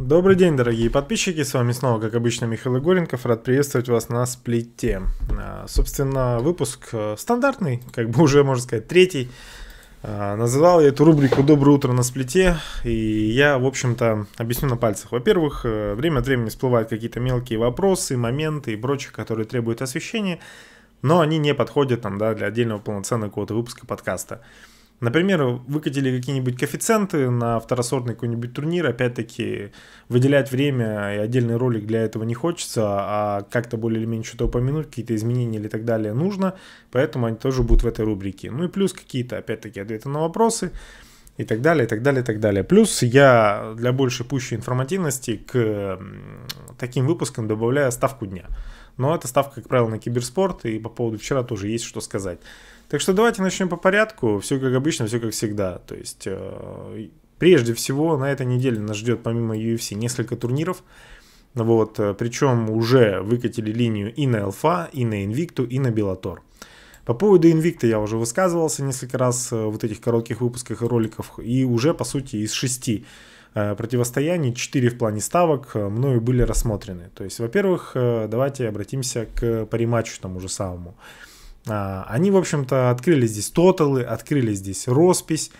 Добрый день, дорогие подписчики, с вами снова, как обычно, Михаил Игоренков, рад приветствовать вас на сплите. А, собственно, выпуск э, стандартный, как бы уже, можно сказать, третий. А, называл я эту рубрику «Доброе утро на сплите», и я, в общем-то, объясню на пальцах. Во-первых, э, время от времени всплывают какие-то мелкие вопросы, моменты и прочее, которые требуют освещения, но они не подходят там, да, для отдельного полноценного какого-то выпуска подкаста. Например, выкатили какие-нибудь коэффициенты на второсортный какой-нибудь турнир, опять-таки выделять время и отдельный ролик для этого не хочется, а как-то более или менее что-то упомянуть, какие-то изменения или так далее нужно, поэтому они тоже будут в этой рубрике. Ну и плюс какие-то, опять-таки, ответы на вопросы и так далее, и так далее, и так далее. Плюс я для большей пущей информативности к таким выпускам добавляю ставку дня. Но эта ставка, как правило, на киберспорт, и по поводу вчера тоже есть что сказать. Так что давайте начнем по порядку. Все как обычно, все как всегда. То есть, э, прежде всего, на этой неделе нас ждет помимо UFC несколько турниров. Вот, э, причем уже выкатили линию и на Элфа, и на Инвикту, и на Белатор. По поводу Инвикта я уже высказывался несколько раз в э, вот этих коротких выпусках и роликов. И уже, по сути, из шести противостояний, 4 в плане ставок мною были рассмотрены. То есть, во-первых, давайте обратимся к париматчу тому же самому. А, они, в общем-то, открыли здесь тоталы, открыли здесь роспись.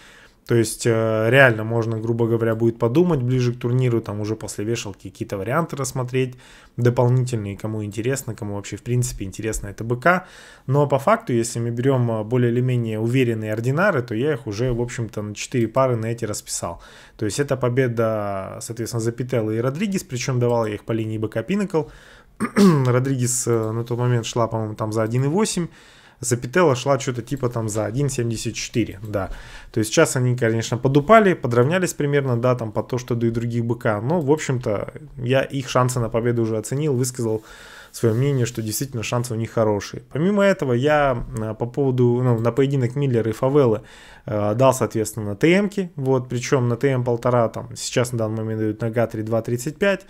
То есть э, реально можно, грубо говоря, будет подумать ближе к турниру, там уже после вешалки какие-то варианты рассмотреть дополнительные, кому интересно, кому вообще в принципе интересно это БК. Но по факту, если мы берем э, более или менее уверенные ординары, то я их уже, в общем-то, на 4 пары на эти расписал. То есть это победа, соответственно, Запителла и Родригес, причем давал я их по линии БК Пинакл. Родригес э, на тот момент шла, по-моему, там за 1,8. Запетела шла что-то типа там за 1,74, да. То есть сейчас они, конечно, подупали, подравнялись примерно, да, там по то, что до и других быка. Но, в общем-то, я их шансы на победу уже оценил, высказал свое мнение, что действительно шансы у них хорошие. Помимо этого, я э, по поводу, ну, на поединок Миллера и Фавелы э, дал, соответственно, на ТМ-ки, вот, причем на ТМ полтора, там, сейчас на данный момент дают гатри 2:35.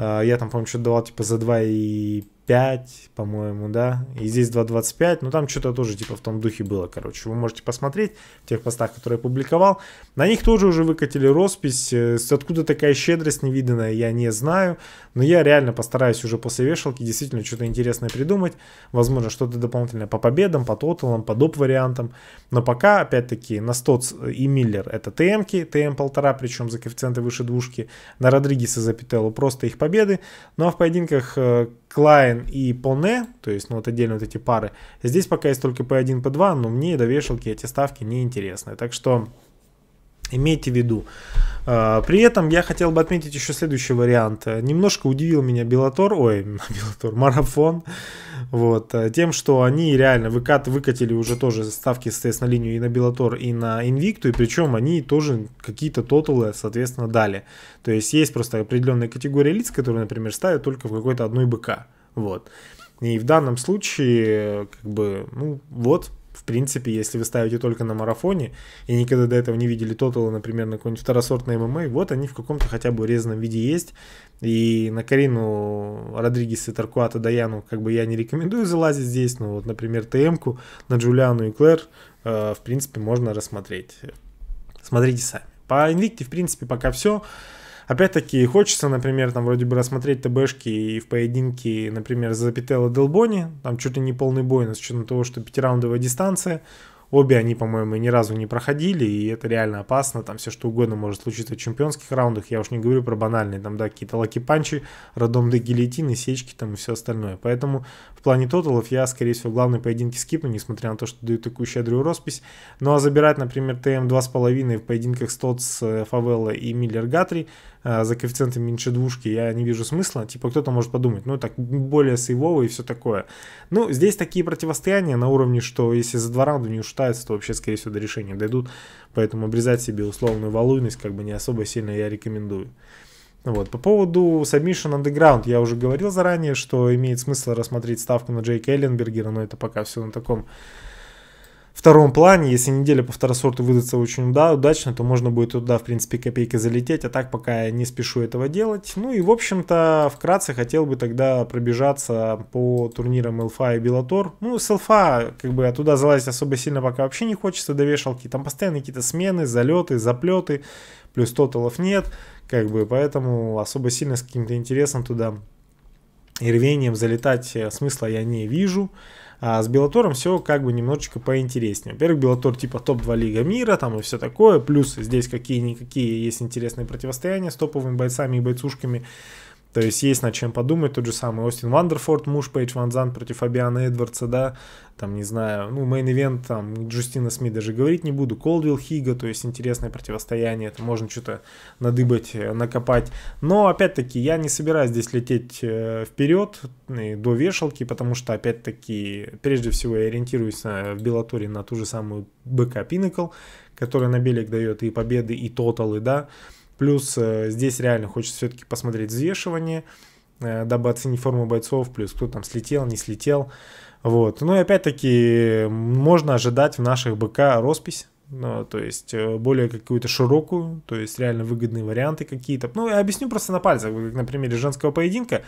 А, я там, помню, что давал типа за 2 и 5, по-моему, да. И здесь 2.25, но ну, там что-то тоже типа в том духе было, короче. Вы можете посмотреть в тех постах, которые я публиковал. На них тоже уже выкатили роспись. Э, откуда такая щедрость невиданная, я не знаю. Но я реально постараюсь уже после вешалки действительно что-то интересное придумать. Возможно, что-то дополнительное по победам, по тоталам, по доп. вариантам. Но пока, опять-таки, на Стоц э, и Миллер это ТМ-ки, тм полтора, причем за коэффициенты выше двушки. На Родригеса за Пителлу просто их победы. Ну а в поединках э, Клайн и Поне, то есть ну, вот отдельно вот эти пары. Здесь пока есть только P1, P2, но мне до вешалки эти ставки не интересны. Так что имейте в виду. А, при этом я хотел бы отметить еще следующий вариант. Немножко удивил меня Белатор, ой, Белатор, марафон, вот, э, тем, что они реально выкат, выкатили уже тоже ставки, соответственно, линию и на Белатор, и на Инвикту, и причем они тоже какие-то тоталы, соответственно, дали. То есть есть просто определенная категория лиц, которые, например, ставят только в какой-то одной БК, вот. И в данном случае, э, как бы, ну, вот, в принципе, если вы ставите только на марафоне и никогда до этого не видели тотала, например, на какой-нибудь второсортной ММА, вот они в каком-то хотя бы резаном виде есть. И на Карину Родригес и Таркуата Даяну как бы я не рекомендую залазить здесь, но вот, например, ТМ-ку на Джулиану и Клэр, э, в принципе, можно рассмотреть. Смотрите сами. По Invicti, в принципе, пока все. Опять-таки, хочется, например, там вроде бы рассмотреть ТБшки и в поединке, например, за Пителло Делбони, там чуть ли не полный бой, но с учетом того, что пятираундовая дистанция, обе они, по-моему, ни разу не проходили, и это реально опасно, там все что угодно может случиться в чемпионских раундах, я уж не говорю про банальные, там, да, какие-то лаки-панчи, рандомные гильотины, сечки там и все остальное, поэтому в плане тоталов я, скорее всего, главные поединки скипну, несмотря на то, что дают такую щедрую роспись, ну а забирать, например, ТМ 2,5 в поединках с Тотс, э, Фавелла и Миллер Гатри, Э, за коэффициентом меньше двушки, я не вижу смысла. Типа кто-то может подумать, ну так более сейвово и все такое. Ну, здесь такие противостояния на уровне, что если за два раунда не ушатаются, то вообще, скорее всего, до решения дойдут. Поэтому обрезать себе условную валуйность как бы не особо сильно я рекомендую. Вот. По поводу Submission Underground я уже говорил заранее, что имеет смысл рассмотреть ставку на Джейка Элленбергера, но это пока все на таком втором плане, если неделя по второсорту выдастся очень да, удачно, то можно будет туда, в принципе, копейки залететь, а так пока я не спешу этого делать. Ну и, в общем-то, вкратце хотел бы тогда пробежаться по турнирам ЛФА и Белатор. Ну, с ЛФА, как бы, оттуда залазить особо сильно пока вообще не хочется до вешалки, там постоянно какие-то смены, залеты, заплеты, плюс тоталов нет, как бы, поэтому особо сильно с каким-то интересом туда и рвением залетать э, смысла я не вижу. А с Белатором все как бы немножечко поинтереснее. Во-первых, Белатор типа топ-2 Лига Мира, там и все такое. Плюс здесь какие-никакие есть интересные противостояния с топовыми бойцами и бойцушками. То есть есть над чем подумать. Тот же самый Остин Вандерфорд, муж Пейдж Ван Зан против Фабиана Эдвардса, да. Там, не знаю, ну, мейн-ивент, там, Джустина Смит даже говорить не буду. Колдвилл Хига, то есть интересное противостояние. Это можно что-то надыбать, э, накопать. Но, опять-таки, я не собираюсь здесь лететь э, вперед до вешалки, потому что, опять-таки, прежде всего я ориентируюсь на, в Беллаторе на ту же самую БК Пинакл, которая на Белик дает и победы, и тоталы, да. Плюс э, здесь реально хочется все-таки посмотреть взвешивание, э, дабы оценить форму бойцов, плюс кто там слетел, не слетел. Вот. Ну и опять-таки можно ожидать в наших БК роспись, ну, то есть э, более какую-то широкую, то есть реально выгодные варианты какие-то. Ну, я объясню просто на пальцах, как на примере женского поединка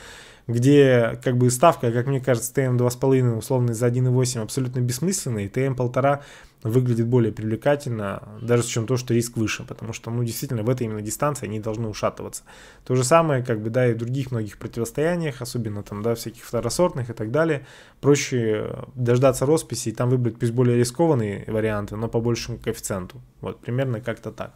где как бы ставка, как мне кажется, ТМ 2,5 условно за 1,8 абсолютно бессмысленная, и ТМ 1,5 выглядит более привлекательно, даже с учетом того, что риск выше, потому что, ну, действительно, в этой именно дистанции они должны ушатываться. То же самое, как бы, да, и в других многих противостояниях, особенно там, да, всяких второсортных и так далее, проще дождаться росписи и там выбрать пусть более рискованные варианты, но по большему коэффициенту. Вот, примерно как-то так.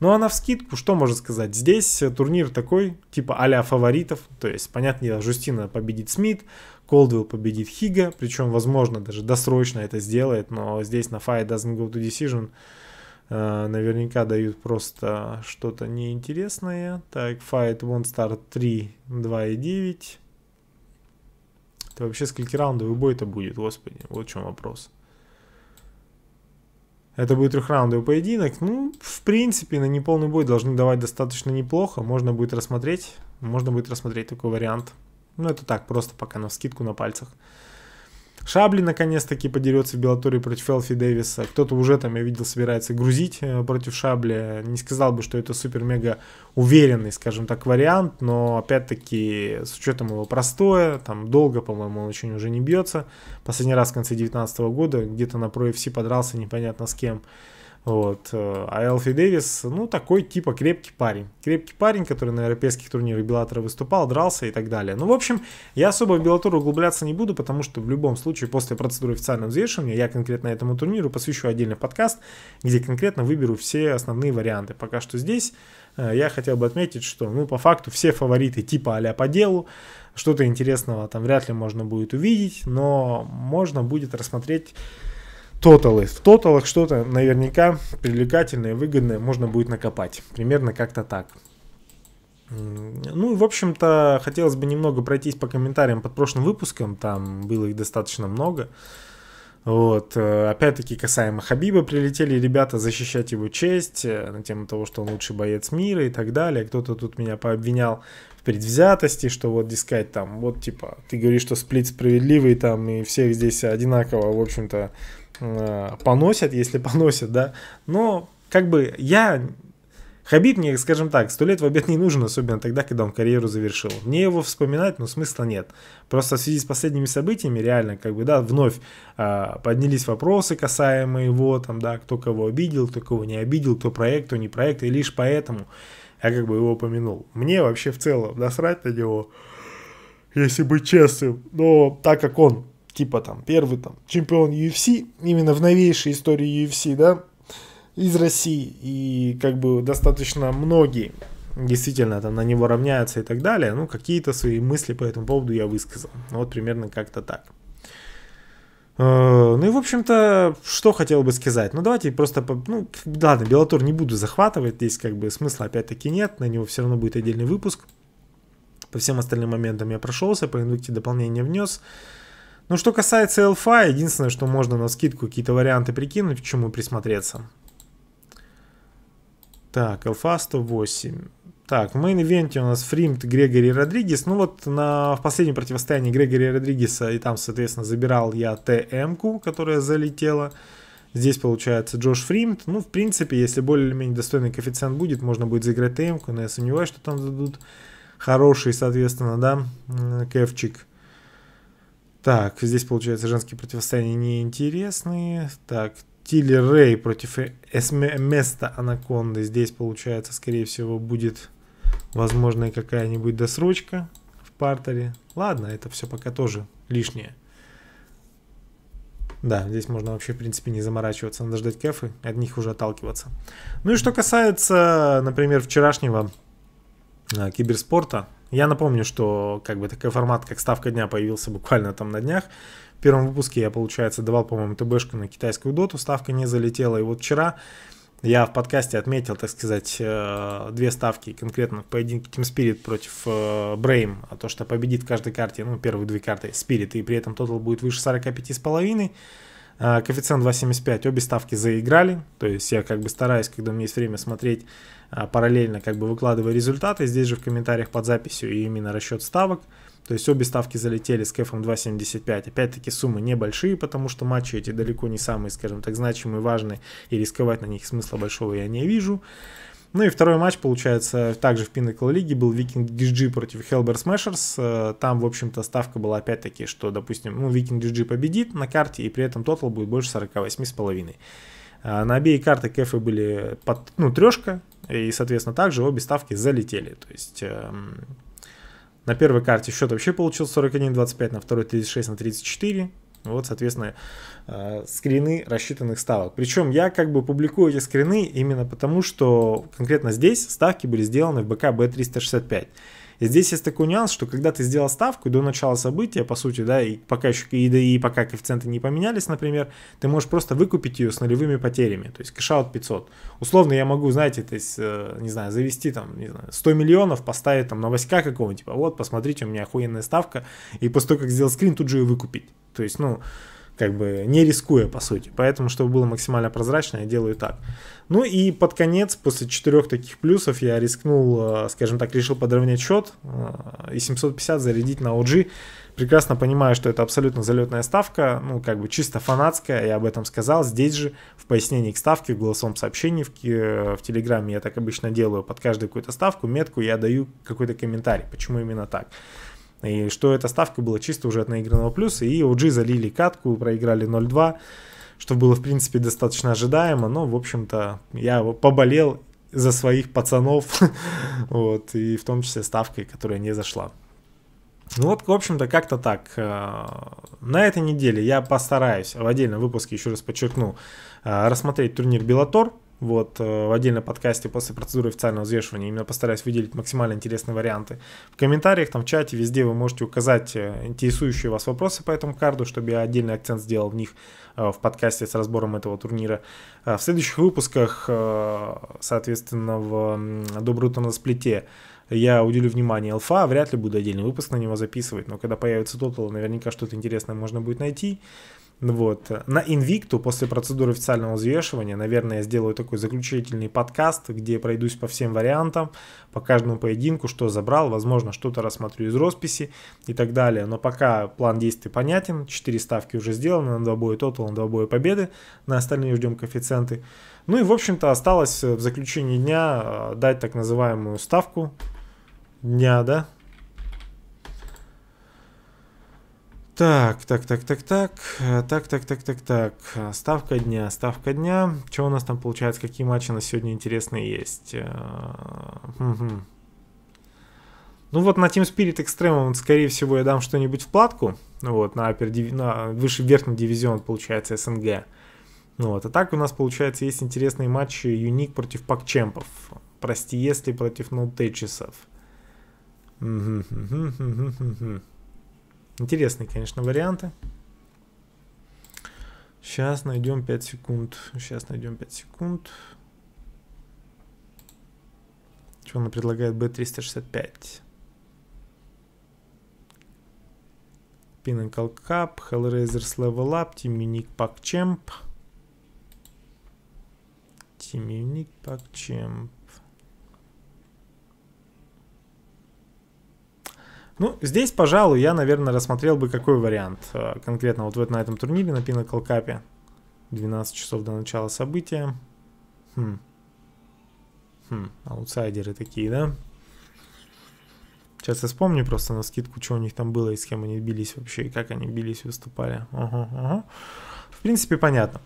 Ну а на вскидку, что можно сказать? Здесь э, турнир такой, типа а фаворитов. То есть, понятно, дело, Жустина победит Смит, Колдвилл победит Хига. Причем, возможно, даже досрочно это сделает. Но здесь на Fire Doesn't Go to Decision э, наверняка дают просто что-то неинтересное. Так, Fight One Star 3, 9. Это вообще скольки раундовый бой это будет, господи. Вот в чем вопрос. Это будет трехраундовый поединок. Ну, в принципе, на неполный бой должны давать достаточно неплохо. Можно будет рассмотреть. Можно будет рассмотреть такой вариант. Ну, это так, просто пока на скидку на пальцах. Шабли наконец-таки подерется в Беллаторе против Элфи Дэвиса. Кто-то уже там, я видел, собирается грузить э, против Шабли. Не сказал бы, что это супер-мега уверенный, скажем так, вариант, но опять-таки с учетом его простое, там долго, по-моему, он очень уже не бьется. Последний раз в конце 2019 года где-то на Pro FC подрался непонятно с кем. Вот. Э, а Элфи Дэвис, ну, такой типа крепкий парень. Крепкий парень, который на европейских турнирах Беллатора выступал, дрался и так далее. Ну, в общем, я особо в Беллатору углубляться не буду, потому что в любом случае после процедуры официального взвешивания я конкретно этому турниру посвящу отдельный подкаст, где конкретно выберу все основные варианты. Пока что здесь э, я хотел бы отметить, что, ну, по факту все фавориты типа а по делу, что-то интересного там вряд ли можно будет увидеть, но можно будет рассмотреть тоталы. В тоталах что-то наверняка привлекательное, выгодное можно будет накопать. Примерно как-то так. Ну, в общем-то, хотелось бы немного пройтись по комментариям под прошлым выпуском. Там было их достаточно много. Вот. Э, опять-таки, касаемо Хабиба, прилетели ребята защищать его честь э, на тему того, что он лучший боец мира и так далее. Кто-то тут меня пообвинял в предвзятости, что вот, дескать, там, вот, типа, ты говоришь, что сплит справедливый, там, и всех здесь одинаково, в общем-то, Э, поносят, если поносят, да. Но как бы я... Хабиб мне, скажем так, сто лет в обед не нужен, особенно тогда, когда он карьеру завершил. Мне его вспоминать, ну, смысла нет. Просто в связи с последними событиями, реально, как бы, да, вновь э, поднялись вопросы касаемые его, там, да, кто кого обидел, кто кого не обидел, кто проект, кто не проект, и лишь поэтому я как бы его упомянул. Мне вообще в целом насрать на него, если быть честным, но так как он типа там первый там чемпион UFC, именно в новейшей истории UFC, да, из России, и как бы достаточно многие действительно там на него равняются и так далее, ну, какие-то свои мысли по этому поводу я высказал. Ну, вот примерно как-то так. Э, ну и, в общем-то, что хотел бы сказать. Ну, давайте просто... Ну, ладно, Белатор не буду захватывать. Здесь как бы смысла опять-таки нет. На него все равно будет отдельный выпуск. По всем остальным моментам я прошелся, по индукте дополнение внес. Ну, что касается эльфа, единственное, что можно на скидку какие-то варианты прикинуть, к чему присмотреться. Так, эльфа 108. Так, в мейн-ивенте у нас Фримт, Грегори Родригес. Ну вот на, в последнем противостоянии Грегори Родригеса и там, соответственно, забирал я ТМ-ку, которая залетела. Здесь получается Джош Фримт. Ну, в принципе, если более-менее достойный коэффициент будет, можно будет заиграть ТМ-ку, но я сомневаюсь, что там дадут хороший, соответственно, да, кэфчик. Так, здесь получается женские противостояния неинтересные. Так, Тилли Рэй против Эсме, Места Анаконды. Здесь получается, скорее всего, будет возможно какая-нибудь досрочка в партере. Ладно, это все пока тоже лишнее. Да, здесь можно вообще, в принципе, не заморачиваться. Надо ждать кэфы, от них уже отталкиваться. Ну и что касается, например, вчерашнего а, киберспорта, я напомню, что как бы такой формат, как ставка дня, появился буквально там на днях. В первом выпуске я, получается, давал, по-моему, ТБшку на китайскую доту, ставка не залетела. И вот вчера я в подкасте отметил, так сказать, э, две ставки конкретно в поединке Team Spirit против э, Брейм, а то, что победит в каждой карте, ну, первые две карты Spirit, и при этом тотал будет выше 45,5. А, коэффициент 2.75, обе ставки заиграли, то есть я как бы стараюсь, когда у меня есть время смотреть а, параллельно, как бы выкладывая результаты, здесь же в комментариях под записью и именно расчет ставок, то есть обе ставки залетели с кэфом 2.75. Опять-таки суммы небольшие, потому что матчи эти далеко не самые, скажем так, значимые, важные, и рисковать на них смысла большого я не вижу. Ну и второй матч, получается, также в Pinnacle лиге был Викинг DG против Хелбер Смешерс. Э, там, в общем-то, ставка была опять-таки, что, допустим, ну, Викинг DG победит на карте, и при этом тотал будет больше 48,5. Э, на обеи карты кэфы были под, ну, трешка, и, соответственно, также обе ставки залетели. То есть... Эм, на первой карте счет вообще получил 41-25, на второй 36 на 34. Вот, соответственно, э, скрины рассчитанных ставок. Причем я как бы публикую эти скрины именно потому, что конкретно здесь ставки были сделаны в БК B365 здесь есть такой нюанс, что когда ты сделал ставку до начала события, по сути, да, и пока еще и, да, и пока коэффициенты не поменялись, например, ты можешь просто выкупить ее с нулевыми потерями, то есть кэшаут 500. Условно я могу, знаете, то есть, э, не знаю, завести там, не знаю, 100 миллионов, поставить там новостька какого-нибудь, типа, вот, посмотрите, у меня охуенная ставка, и после того, как сделал скрин, тут же ее выкупить. То есть, ну, как бы не рискуя, по сути. Поэтому, чтобы было максимально прозрачно, я делаю так. Ну и под конец, после четырех таких плюсов, я рискнул, э, скажем так, решил подровнять счет э, и 750 зарядить на OG. Прекрасно понимаю, что это абсолютно залетная ставка, ну, как бы чисто фанатская, я об этом сказал. Здесь же в пояснении к ставке, в голосовом сообщении в, э, в Телеграме я так обычно делаю, под каждую какую-то ставку, метку я даю какой-то комментарий, почему именно так. И что эта ставка была чисто уже от наигранного плюса. И OG залили катку, проиграли 0-2, что было, в принципе, достаточно ожидаемо. Но, в общем-то, я поболел за своих пацанов. вот, и в том числе ставкой, которая не зашла. Ну вот, в общем-то, как-то так. Э, на этой неделе я постараюсь в отдельном выпуске, еще раз подчеркну, э, рассмотреть турнир Белатор вот, э, в отдельном подкасте после процедуры официального взвешивания. Именно постараюсь выделить максимально интересные варианты. В комментариях, там, в чате, везде вы можете указать э, интересующие вас вопросы по этому карду, чтобы я отдельный акцент сделал в них э, в подкасте с разбором этого турнира. В следующих выпусках, соответственно, в «Доброе утро на сплите» я уделю внимание ЛФА, вряд ли буду отдельный выпуск на него записывать, но когда появится Total, наверняка что-то интересное можно будет найти. Вот. На Invictus после процедуры официального взвешивания, наверное, я сделаю такой заключительный подкаст, где пройдусь по всем вариантам, по каждому поединку, что забрал, возможно, что-то рассмотрю из росписи и так далее. Но пока план действий понятен, 4 ставки уже сделаны, на 2 боя тотал, на 2 боя победы, на остальные ждем коэффициенты. Ну и, в общем-то, осталось в заключении дня а, дать так называемую ставку дня, да, Так, так, так, так, так, так, так, так, так, так, ставка дня, ставка дня, что у нас там получается, какие матчи на сегодня интересные есть? Э, ну вот на Team Spirit Extreme, скорее всего, я дам что-нибудь в платку, вот, на, апер, на выше верхний дивизион, получается, СНГ. Ну вот, а так у нас, получается, есть интересные матчи Юник против Пакчемпов, прости, если против Ноутейчесов. No Интересные, конечно, варианты. Сейчас найдем 5 секунд. Сейчас найдем 5 секунд. Что она предлагает? B365. Pin and Call Cup, Hellraiser's Level Up, Team Unique Pack Champ. Team Unique Pack Champ. Ну, здесь, пожалуй, я, наверное, рассмотрел бы какой вариант. Э, конкретно вот, вот на этом турнире, на Pinnacle Cup. 12 часов до начала события. Хм. Хм, аутсайдеры такие, да? Сейчас я вспомню просто на скидку, что у них там было и с кем они бились вообще, и как они бились, выступали. Ага, ага. В принципе, понятно.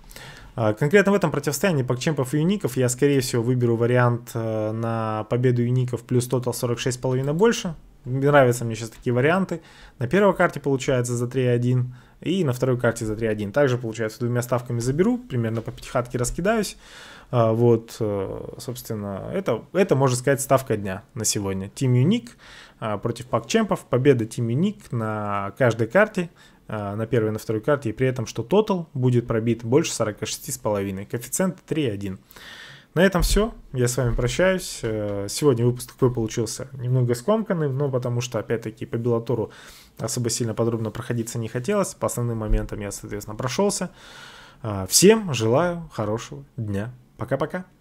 А, конкретно в этом противостоянии пакчемпов и юников я, скорее всего, выберу вариант э, на победу юников плюс тотал 46,5 больше. Нравятся мне сейчас такие варианты. На первой карте получается за 3-1 и на второй карте за 3-1. Также, получается, двумя ставками заберу, примерно по пятихатке раскидаюсь. А, вот, э, собственно, это, это, можно сказать, ставка дня на сегодня. Тим Юник а, против Пак Чемпов. Победа Тим Юник на каждой карте а, на первой и на второй карте, и при этом, что тотал будет пробит больше 46,5, коэффициент 3,1. На этом все. Я с вами прощаюсь. Э, сегодня выпуск такой получился немного скомканный, но потому что, опять-таки, по Белатуру особо сильно подробно проходиться не хотелось. По основным моментам я, соответственно, прошелся. Э, всем желаю хорошего дня. Пока-пока.